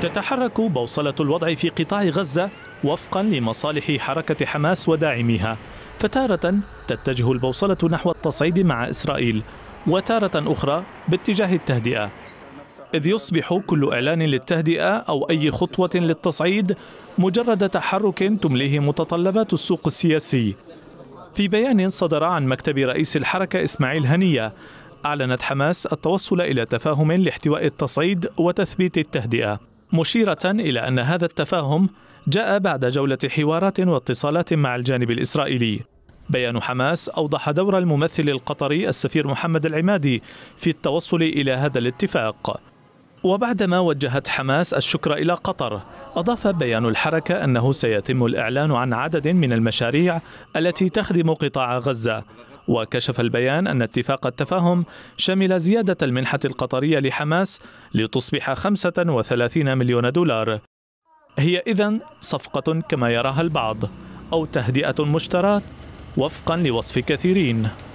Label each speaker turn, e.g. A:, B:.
A: تتحرك بوصلة الوضع في قطاع غزة وفقا لمصالح حركة حماس وداعميها فتارة تتجه البوصلة نحو التصعيد مع إسرائيل وتارة أخرى باتجاه التهدئة إذ يصبح كل إعلان للتهدئة أو أي خطوة للتصعيد مجرد تحرك تمليه متطلبات السوق السياسي في بيان صدر عن مكتب رئيس الحركة إسماعيل هنية أعلنت حماس التوصل إلى تفاهم لاحتواء التصعيد وتثبيت التهدئة مشيرة إلى أن هذا التفاهم جاء بعد جولة حوارات واتصالات مع الجانب الإسرائيلي بيان حماس أوضح دور الممثل القطري السفير محمد العمادي في التوصل إلى هذا الاتفاق وبعدما وجهت حماس الشكر إلى قطر أضاف بيان الحركة أنه سيتم الإعلان عن عدد من المشاريع التي تخدم قطاع غزة وكشف البيان أن اتفاق التفاهم شمل زيادة المنحة القطرية لحماس لتصبح 35 مليون دولار هي إذن صفقة كما يراها البعض أو تهدئة مشترات وفقا لوصف كثيرين